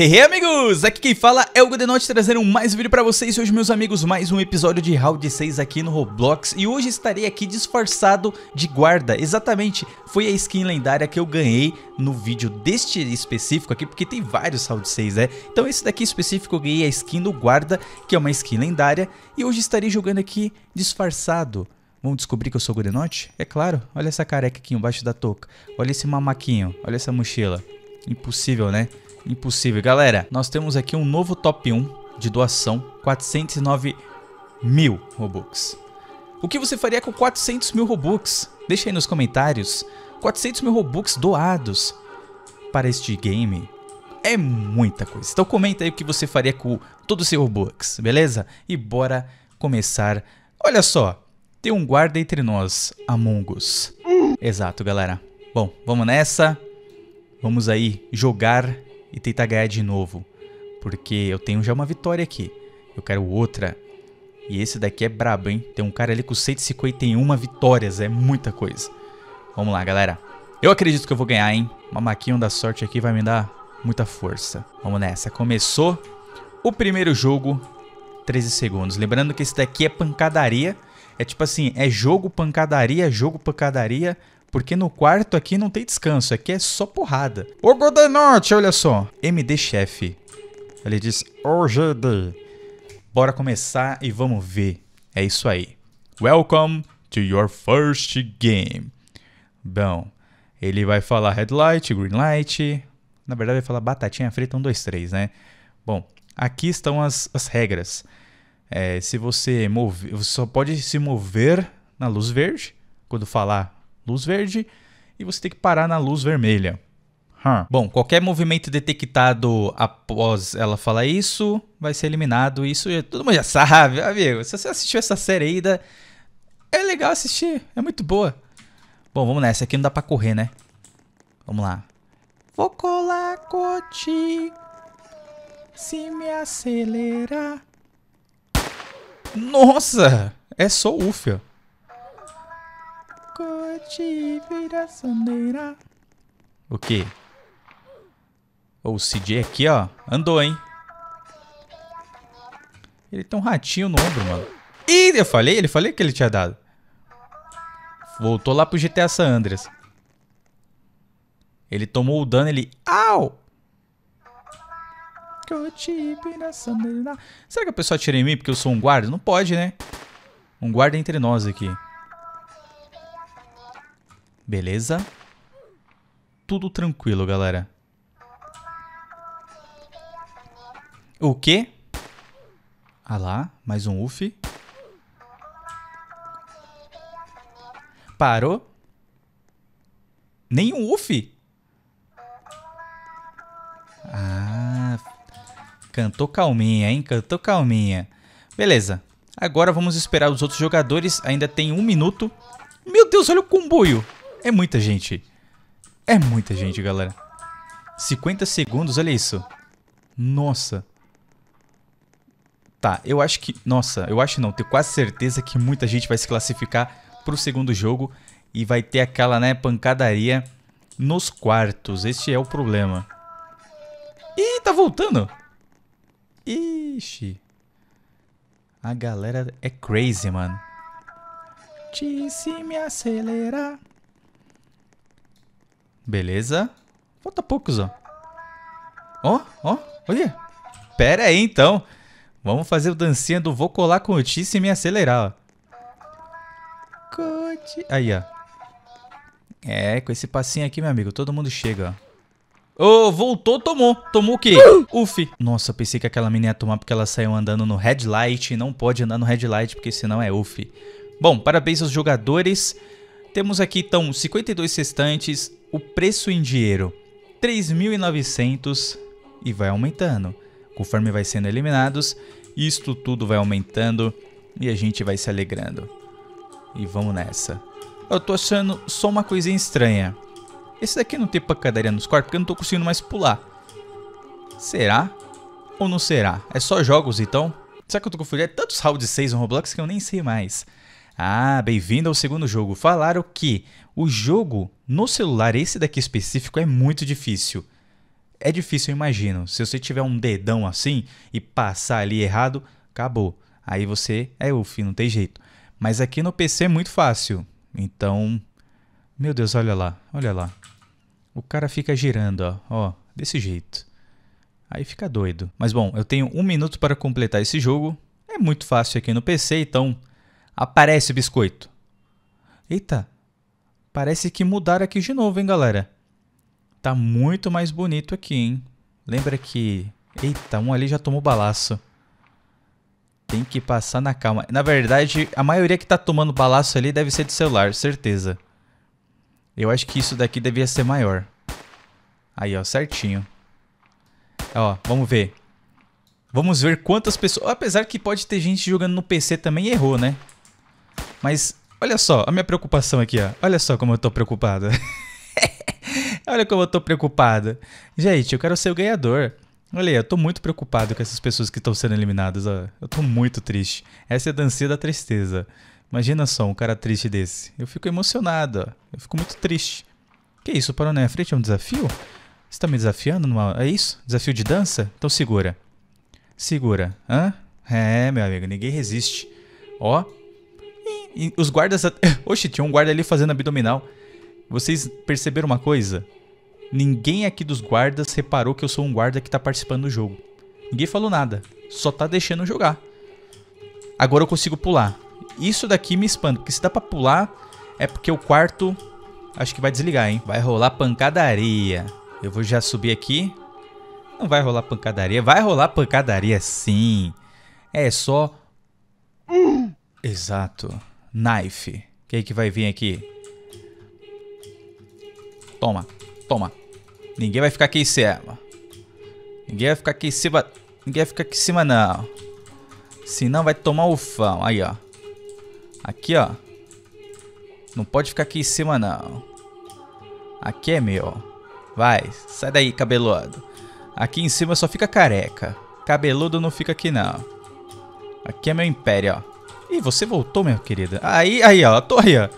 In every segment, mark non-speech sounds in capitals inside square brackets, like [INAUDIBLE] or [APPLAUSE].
Hey, hey, amigos! Aqui quem fala é o Godenote trazendo mais um vídeo pra vocês hoje, meus amigos, mais um episódio de Round 6 aqui no Roblox e hoje estarei aqui disfarçado de guarda, exatamente, foi a skin lendária que eu ganhei no vídeo deste específico aqui, porque tem vários Round 6, né? Então esse daqui específico eu ganhei a skin do guarda, que é uma skin lendária, e hoje estarei jogando aqui disfarçado. Vamos descobrir que eu sou Godenote? É claro, olha essa careca aqui embaixo da touca, olha esse mamaquinho, olha essa mochila, impossível, né? Impossível. Galera, nós temos aqui um novo top 1 de doação. 409 mil Robux. O que você faria com 400 mil Robux? Deixa aí nos comentários. 400 mil Robux doados para este game é muita coisa. Então comenta aí o que você faria com todo o seu Robux, beleza? E bora começar. Olha só, tem um guarda entre nós, Among Us. Exato, galera. Bom, vamos nessa. Vamos aí jogar e tentar ganhar de novo, porque eu tenho já uma vitória aqui, eu quero outra. E esse daqui é brabo, hein? Tem um cara ali com 151 vitórias, é muita coisa. Vamos lá, galera. Eu acredito que eu vou ganhar, hein? Uma maquinha da sorte aqui vai me dar muita força. Vamos nessa. Começou o primeiro jogo, 13 segundos. Lembrando que esse daqui é pancadaria. É tipo assim, é jogo pancadaria, jogo pancadaria, porque no quarto aqui não tem descanso, aqui é só porrada. Ô Godanorte, olha só. MD chefe. Ele diz, OGD. Bora começar e vamos ver. É isso aí. Welcome to your first game. Bom, ele vai falar red light, green light. Na verdade, vai falar batatinha frita 1, 2, 3, né? Bom, aqui estão as, as regras. É, se você move, você só pode se mover na luz verde quando falar luz verde e você tem que parar na luz vermelha. Huh. Bom, qualquer movimento detectado após ela falar isso vai ser eliminado. Isso todo mundo já sabe, [LAUGHS] amigo. Se você assistiu essa série ainda, é legal assistir, é muito boa. Bom, vamos nessa. Aqui não dá pra correr, né? Vamos lá. Vou colar coti se me acelerar. Nossa! É só ufa te sandeira. O quê? O CJ aqui, ó. Andou, hein? Ele tem um ratinho no ombro, mano. Ih, eu falei? Ele falei que ele tinha dado. Voltou lá pro GTA San Andreas. Ele tomou o dano, ele... Au! Será que a pessoa atira em mim porque eu sou um guarda? Não pode, né? Um guarda entre nós aqui. Beleza? Tudo tranquilo, galera. O quê? Ah lá, mais um UF. Parou? Nenhum UF? Ah, cantou calminha, hein? Cantou calminha. Beleza. Agora vamos esperar os outros jogadores. Ainda tem um minuto. Meu Deus, olha o comboio. É muita gente. É muita gente, galera. 50 segundos, olha isso. Nossa. Tá, eu acho que... Nossa, eu acho não. Tenho quase certeza que muita gente vai se classificar pro segundo jogo. E vai ter aquela, né, pancadaria nos quartos. Este é o problema. Ih, tá voltando. Ixi. A galera é crazy, mano. Disse me acelerar. Beleza. Falta poucos, ó. Ó, ó, olha. Pera aí, então. Vamos fazer o dancinha do vou colar com o Ti e me acelerar, ó. Cote. Aí, ó. É, com esse passinho aqui, meu amigo, todo mundo chega, ó. Oh, voltou, tomou. Tomou o quê? Uf. Nossa, pensei que aquela menina ia tomar porque ela saiu andando no headlight. Não pode andar no headlight porque senão é uf. Bom, parabéns aos jogadores. Temos aqui, então, 52 restantes o preço em dinheiro 3.900 e vai aumentando. Conforme vai sendo eliminados, isto tudo vai aumentando e a gente vai se alegrando. E vamos nessa. Eu tô achando só uma coisinha estranha. Esse daqui não tem pancadaria nos corpos porque eu não tô conseguindo mais pular. Será? Ou não será? É só jogos então? Será que eu tô confundindo? É tantos rounds 6 no Roblox que eu nem sei mais. Ah, bem-vindo ao segundo jogo. Falaram que o jogo no celular, esse daqui específico, é muito difícil. É difícil, eu imagino. Se você tiver um dedão assim e passar ali errado, acabou. Aí você é UF, não tem jeito. Mas aqui no PC é muito fácil. Então. Meu Deus, olha lá, olha lá. O cara fica girando, ó, ó, desse jeito. Aí fica doido. Mas bom, eu tenho um minuto para completar esse jogo. É muito fácil aqui no PC, então Aparece o biscoito. Eita, parece que mudaram aqui de novo, hein, galera? Tá muito mais bonito aqui, hein? Lembra que... Eita, um ali já tomou balaço. Tem que passar na calma. Na verdade, a maioria que tá tomando balaço ali deve ser de celular, certeza. Eu acho que isso daqui devia ser maior. Aí, ó, certinho. Ó, vamos ver. Vamos ver quantas pessoas... Apesar que pode ter gente jogando no PC também e errou, né? Mas olha só, a minha preocupação aqui, ó. Olha só como eu tô preocupada. [LAUGHS] olha como eu tô preocupada. Gente, eu quero ser o ganhador. Olha aí, eu tô muito preocupado com essas pessoas que estão sendo eliminadas, ó. Eu tô muito triste. Essa é a dancinha da tristeza. Imagina só um cara triste desse. Eu fico emocionado, ó. Eu fico muito triste. Que isso, parou na é minha frente? É um desafio? Você tá me desafiando? Numa... É isso? Desafio de dança? Então segura. Segura. Hã? É, meu amigo, ninguém resiste. Ó, e os guardas. [LAUGHS] Oxe, tinha um guarda ali fazendo abdominal. Vocês perceberam uma coisa? Ninguém aqui dos guardas reparou que eu sou um guarda que tá participando do jogo. Ninguém falou nada. Só tá deixando jogar. Agora eu consigo pular. Isso daqui me espanta, porque se dá pra pular, é porque o quarto acho que vai desligar, hein? Vai rolar pancadaria. Eu vou já subir aqui. Não vai rolar pancadaria. Vai rolar pancadaria sim. É só... Uh! Exato. Knife. O que é que vai vir aqui? Toma, toma. Ninguém vai ficar aqui em cima. Ninguém vai ficar aqui em cima. Ninguém vai ficar aqui em cima, não. Senão vai tomar o fão. Aí, ó. Aqui, ó. Não pode ficar aqui em cima, não. Aqui é meu. Vai, sai daí, cabeludo. Aqui em cima só fica careca. Cabeludo não fica aqui, não. Aqui é meu império, ó. Ih, você voltou, minha querida. Aí, aí, ó, a torre, ó. [LAUGHS]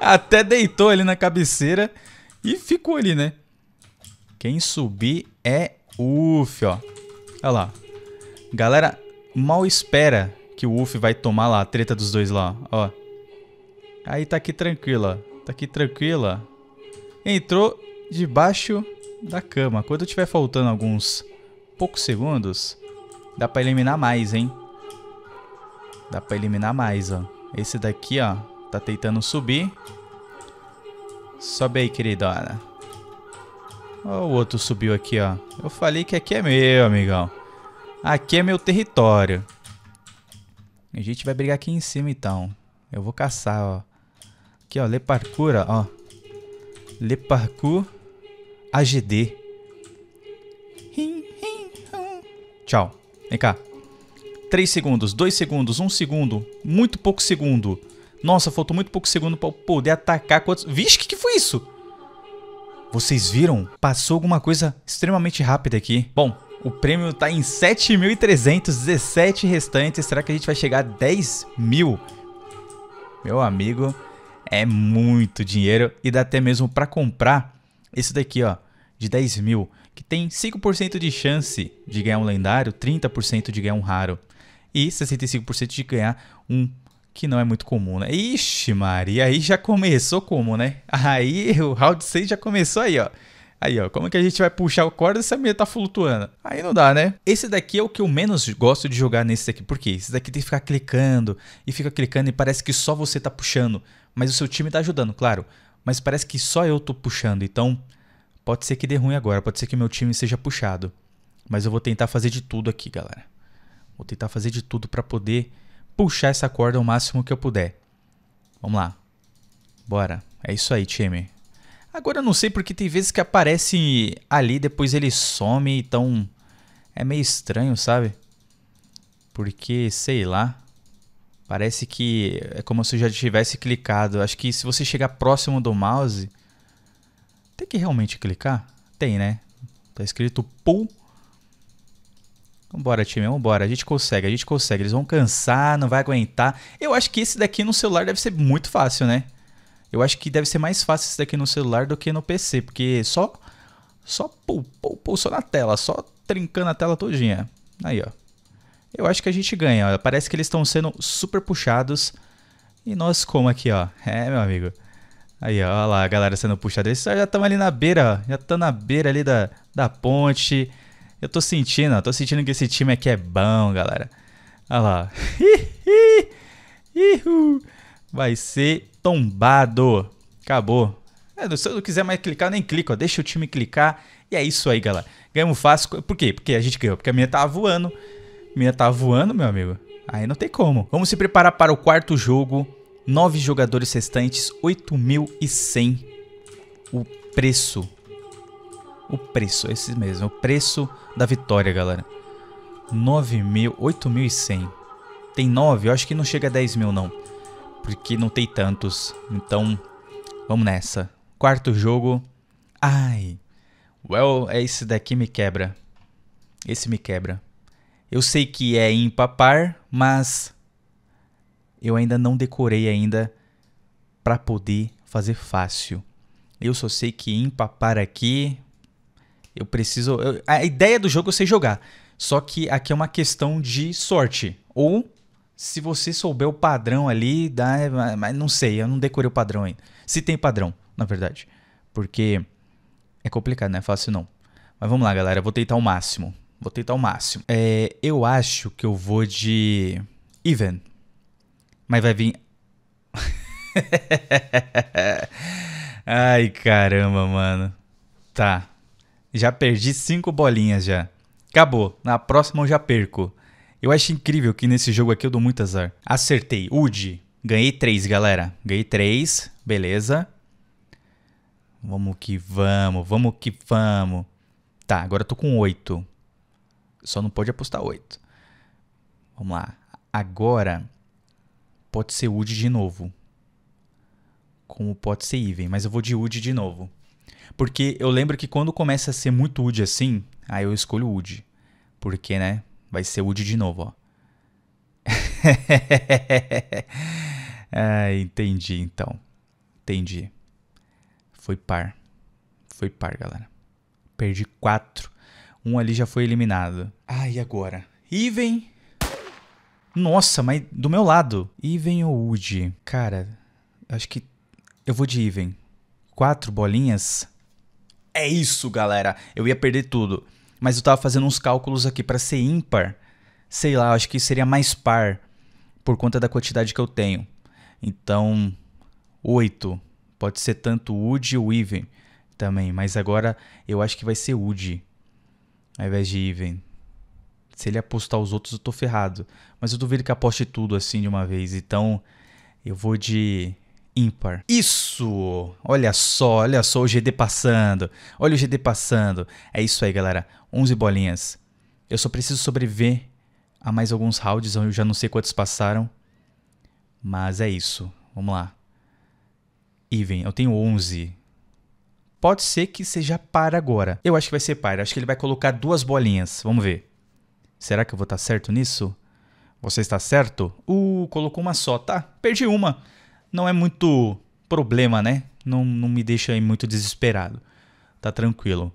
Até deitou ali na cabeceira e ficou ali, né? Quem subir é Uf, ó. Olha lá. Galera, mal espera que o Uf vai tomar lá a treta dos dois lá, ó. Aí tá aqui tranquila, Tá aqui tranquila. Entrou debaixo da cama. Quando tiver faltando alguns poucos segundos, dá pra eliminar mais, hein? Dá pra eliminar mais, ó. Esse daqui, ó, tá tentando subir. Sobe aí, queridona. Ó, o outro subiu aqui, ó. Eu falei que aqui é meu, amigão. Aqui é meu território. A gente vai brigar aqui em cima, então. Eu vou caçar, ó. Aqui, ó, Le Parkour, ó. Le Parkour AGD. Tchau. Vem cá. 3 segundos, 2 segundos, 1 segundo, muito pouco segundo. Nossa, faltou muito pouco segundo pra eu poder atacar quantos... Vixe, o que, que foi isso? Vocês viram? Passou alguma coisa extremamente rápida aqui. Bom, o prêmio tá em 7.317 restantes. Será que a gente vai chegar a 10 mil? Meu amigo, é muito dinheiro e dá até mesmo para comprar esse daqui, ó de 10 mil, que tem 5% de chance de ganhar um lendário, 30% de ganhar um raro e 65% de ganhar um que não é muito comum, né? Ixi, Maria, aí já começou como, né? Aí o round 6 já começou aí, ó. Aí, ó, como que a gente vai puxar o corda se a minha tá flutuando? Aí não dá, né? Esse daqui é o que eu menos gosto de jogar nesse daqui. Por quê? Esse daqui tem que ficar clicando e fica clicando e parece que só você tá puxando. Mas o seu time tá ajudando, claro. Mas parece que só eu tô puxando. Então, Pode ser que dê ruim agora, pode ser que meu time seja puxado, mas eu vou tentar fazer de tudo aqui, galera. Vou tentar fazer de tudo para poder puxar essa corda o máximo que eu puder. Vamos lá. Bora. É isso aí, time. Agora eu não sei porque tem vezes que aparece ali, depois ele some, então é meio estranho, sabe? Porque, sei lá, parece que é como se eu já tivesse clicado. Acho que se você chegar próximo do mouse, tem que realmente clicar? Tem, né? Tá escrito pull. Vambora, time, vambora. A gente consegue, a gente consegue. Eles vão cansar, não vai aguentar. Eu acho que esse daqui no celular deve ser muito fácil, né? Eu acho que deve ser mais fácil esse daqui no celular do que no PC, porque só só pull, pull, pull, só na tela, só trincando a tela todinha. Aí, ó. Eu acho que a gente ganha, ó. Parece que eles estão sendo super puxados. E nós como aqui, ó. É, meu amigo. Aí, ó, lá, a galera sendo puxada. Eles já estão ali na beira, ó, já estão na beira ali da, da ponte. Eu tô sentindo, ó, tô sentindo que esse time aqui é bom, galera. Olha lá. [LAUGHS] Vai ser tombado. Acabou. É, se eu não quiser mais clicar, eu nem clico. Ó. Deixa o time clicar. E é isso aí, galera. Ganhamos fácil. Por quê? Porque a gente ganhou. Porque a minha tava tá voando. A minha tava tá voando, meu amigo. Aí não tem como. Vamos se preparar para o quarto jogo 9 jogadores restantes, 8.100 o preço. O preço, é esse mesmo, o preço da vitória, galera. 9.000, mil, 8.100. Tem 9, eu acho que não chega a 10.000, mil não, porque não tem tantos. Então, vamos nessa. Quarto jogo. Ai, well, é esse daqui me quebra. Esse me quebra. Eu sei que é empapar mas eu ainda não decorei ainda para poder fazer fácil. Eu só sei que empapar aqui eu preciso. Eu, a ideia do jogo é você jogar. Só que aqui é uma questão de sorte. Ou se você souber o padrão ali, dá, mas não sei, eu não decorei o padrão ainda. Se tem padrão, na verdade. Porque é complicado, não é fácil não. Mas vamos lá, galera. Eu vou tentar o máximo. Vou tentar o máximo. É, eu acho que eu vou de. Even. Mas vai vir. Ai, caramba, mano. Tá. Já perdi cinco bolinhas já. Acabou. Na próxima eu já perco. Eu acho incrível que nesse jogo aqui eu dou muito azar. Acertei. Ud. Ganhei três, galera. Ganhei três. Beleza. Vamos que vamos. Vamos que vamos. Tá, agora eu tô com oito. Só não pode apostar oito. Vamos lá. Agora Pode ser Woody de novo. Como pode ser even, mas eu vou de Woody de novo. Porque eu lembro que quando começa a ser muito Woody assim, aí eu escolho Woody. Porque, né? Vai ser Woody de novo, ó. [LAUGHS] ah, entendi então. Entendi. Foi par. Foi par, galera. Perdi quatro. Um ali já foi eliminado. Ah, e agora? Even nossa, mas do meu lado. Even ou Woody? Cara, acho que eu vou de Even. Quatro bolinhas? É isso, galera. Eu ia perder tudo. Mas eu tava fazendo uns cálculos aqui para ser ímpar. Sei lá, acho que seria mais par por conta da quantidade que eu tenho. Então, oito. Pode ser tanto Woody ou Even também. Mas agora eu acho que vai ser Woody ao invés de Even se ele apostar os outros, eu tô ferrado. Mas eu duvido que aposte tudo assim de uma vez. Então, eu vou de ímpar. Isso! Olha só, olha só o GD passando. Olha o GD passando. É isso aí, galera. 11 bolinhas. Eu só preciso sobreviver a mais alguns rounds. Eu já não sei quantos passaram. Mas é isso. Vamos lá. Even, eu tenho 11. Pode ser que seja par agora. Eu acho que vai ser par. Acho que ele vai colocar duas bolinhas. Vamos ver. Será que eu vou estar tá certo nisso? Você está certo? Uh, colocou uma só, tá? Perdi uma. Não é muito problema, né? Não, não me deixa aí muito desesperado. Tá tranquilo.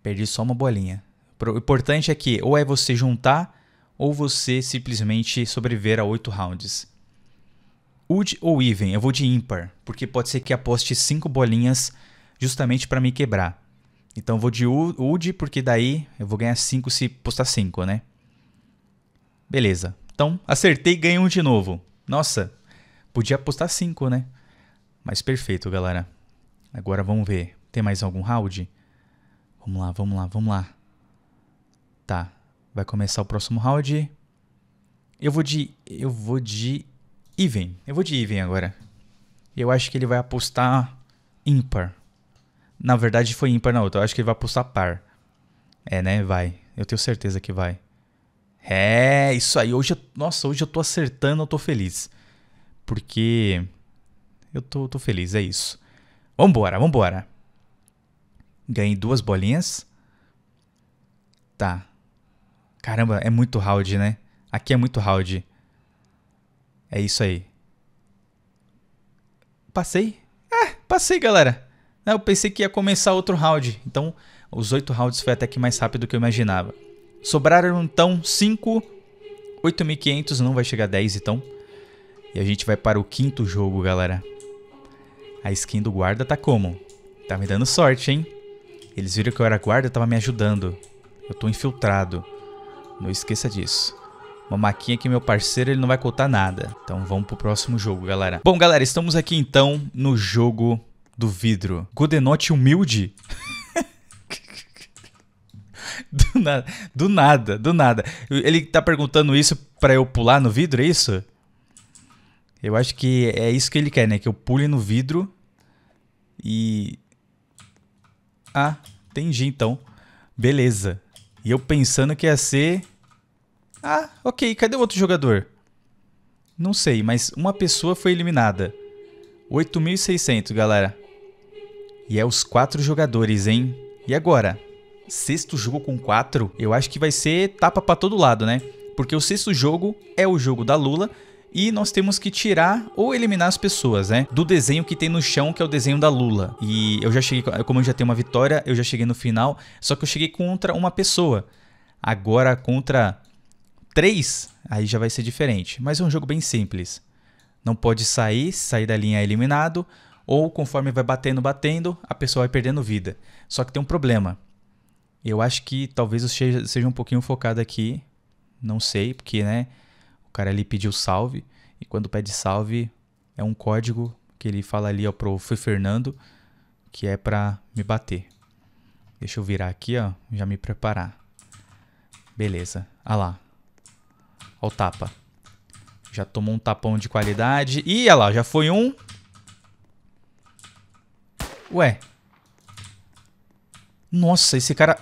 Perdi só uma bolinha. O importante é que ou é você juntar ou você simplesmente sobreviver a oito rounds. Ud ou even, eu vou de ímpar, porque pode ser que aposte cinco bolinhas justamente para me quebrar. Então vou de UD, porque daí eu vou ganhar 5 se postar 5, né? Beleza. Então, acertei e ganhei um de novo. Nossa, podia apostar 5, né? Mas perfeito, galera. Agora vamos ver. Tem mais algum round? Vamos lá, vamos lá, vamos lá. Tá. Vai começar o próximo round. Eu vou de. Eu vou de. Even. Eu vou de Even agora. Eu acho que ele vai apostar ímpar. Na verdade, foi ímpar na outra. Eu acho que ele vai apostar par. É, né? Vai. Eu tenho certeza que vai. É, isso aí. Hoje, eu, nossa, hoje eu tô acertando, eu tô feliz. Porque eu tô, tô feliz, é isso. Vambora, vambora. Ganhei duas bolinhas. Tá. Caramba, é muito round, né? Aqui é muito round. É isso aí. Passei? É, passei, galera. Né, eu pensei que ia começar outro round, então os oito rounds foi até que mais rápido do que eu imaginava. Sobraram então 5, 8.500, não vai chegar a 10 então. E a gente vai para o quinto jogo, galera. A skin do guarda tá como? Tá me dando sorte, hein? Eles viram que eu era guarda e tava me ajudando. Eu tô infiltrado. Não esqueça disso. Uma maquinha que meu parceiro ele não vai contar nada. Então vamos pro próximo jogo, galera. Bom, galera, estamos aqui então no jogo do vidro. Godenote humilde? [LAUGHS] do, na do nada, do nada. Ele tá perguntando isso para eu pular no vidro, é isso? Eu acho que é isso que ele quer, né? Que eu pule no vidro e... Ah, entendi então. Beleza. E eu pensando que ia ser... Ah, ok, cadê o outro jogador? Não sei, mas uma pessoa foi eliminada. 8.600, galera. E é os quatro jogadores, hein? E agora? Sexto jogo com quatro? Eu acho que vai ser tapa para todo lado, né? Porque o sexto jogo é o jogo da Lula, e nós temos que tirar ou eliminar as pessoas, né? Do desenho que tem no chão, que é o desenho da Lula. E eu já cheguei, como eu já tenho uma vitória, eu já cheguei no final, só que eu cheguei contra uma pessoa. Agora contra três, aí já vai ser diferente. Mas é um jogo bem simples. Não pode sair, sair da linha é eliminado ou conforme vai batendo, batendo, a pessoa vai perdendo vida. Só que tem um problema. Eu acho que talvez eu seja um pouquinho focado aqui, não sei, porque né, o cara ali pediu salve, e quando pede salve é um código que ele fala ali ó, pro Fui Fernando, que é para me bater. Deixa eu virar aqui, ó, já me preparar. Beleza, ah lá, ó o tapa. Já tomou um tapão de qualidade, e olha ah lá, já foi um, Ué. Nossa, esse cara...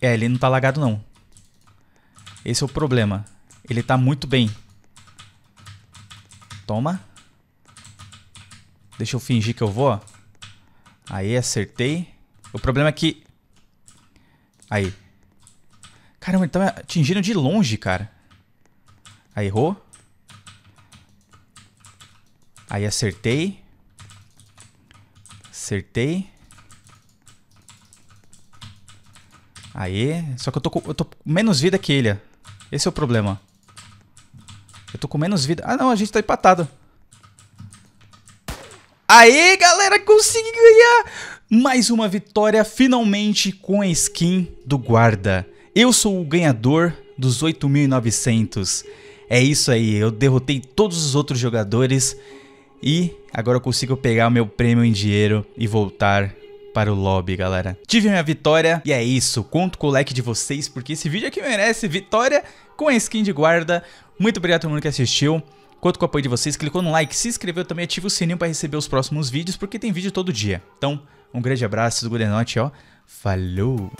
É, ele não tá lagado não. Esse é o problema. Ele tá muito bem. Toma. Deixa eu fingir que eu vou. Aí, acertei. O problema é que... Aí. Caramba, ele tá atingindo de longe, cara. Aí, errou. Aí, acertei. Acertei. Aê. Só que eu tô com, eu tô menos vida que ele. Esse é o problema. Eu tô com menos vida. Ah, não. A gente tá empatado. Aê, galera. Consegui ganhar. Mais uma vitória, finalmente, com a skin do guarda. Eu sou o ganhador dos 8.900. É isso aí. Eu derrotei todos os outros jogadores. E agora eu consigo pegar o meu prêmio em dinheiro e voltar para o lobby, galera. Tive minha vitória e é isso. Conto com o like de vocês porque esse vídeo aqui merece vitória com a skin de guarda. Muito obrigado a todo mundo que assistiu. Conto com o apoio de vocês. Clicou no like, se inscreveu também, ativa o sininho para receber os próximos vídeos porque tem vídeo todo dia. Então, um grande abraço do Gudenote, ó. Falou!